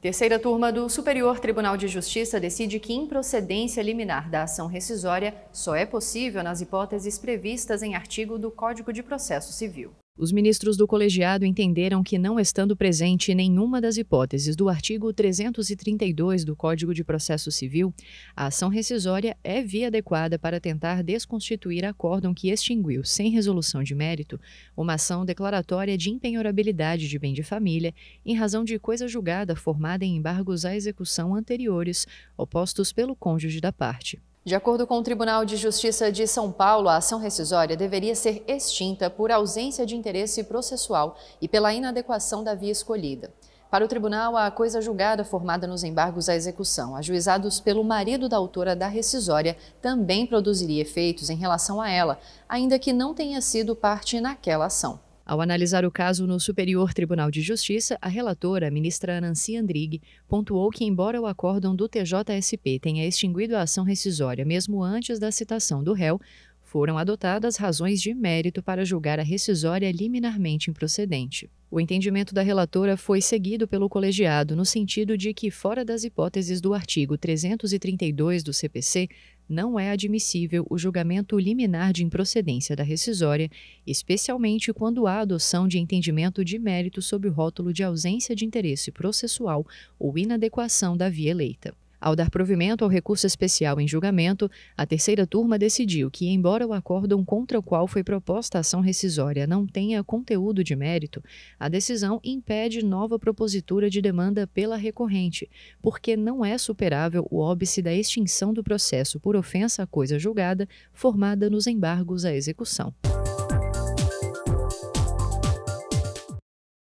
Terceira turma do Superior Tribunal de Justiça decide que improcedência liminar da ação rescisória só é possível nas hipóteses previstas em artigo do Código de Processo Civil. Os ministros do colegiado entenderam que, não estando presente nenhuma das hipóteses do artigo 332 do Código de Processo Civil, a ação rescisória é via adequada para tentar desconstituir acórdão que extinguiu, sem resolução de mérito, uma ação declaratória de impenhorabilidade de bem de família em razão de coisa julgada formada em embargos à execução anteriores, opostos pelo cônjuge da parte. De acordo com o Tribunal de Justiça de São Paulo, a ação rescisória deveria ser extinta por ausência de interesse processual e pela inadequação da via escolhida. Para o tribunal, a coisa julgada formada nos embargos à execução, ajuizados pelo marido da autora da rescisória, também produziria efeitos em relação a ela, ainda que não tenha sido parte naquela ação. Ao analisar o caso no Superior Tribunal de Justiça, a relatora, a ministra Nancy Andrighi, pontuou que, embora o acórdão do TJSP tenha extinguido a ação rescisória mesmo antes da citação do réu, foram adotadas razões de mérito para julgar a rescisória liminarmente improcedente. O entendimento da relatora foi seguido pelo colegiado no sentido de que, fora das hipóteses do artigo 332 do CPC, não é admissível o julgamento liminar de improcedência da rescisória, especialmente quando há adoção de entendimento de mérito sob o rótulo de ausência de interesse processual ou inadequação da via eleita. Ao dar provimento ao recurso especial em julgamento, a terceira turma decidiu que, embora o acórdão contra o qual foi proposta a ação rescisória não tenha conteúdo de mérito, a decisão impede nova propositura de demanda pela recorrente, porque não é superável o óbice da extinção do processo por ofensa à coisa julgada formada nos embargos à execução.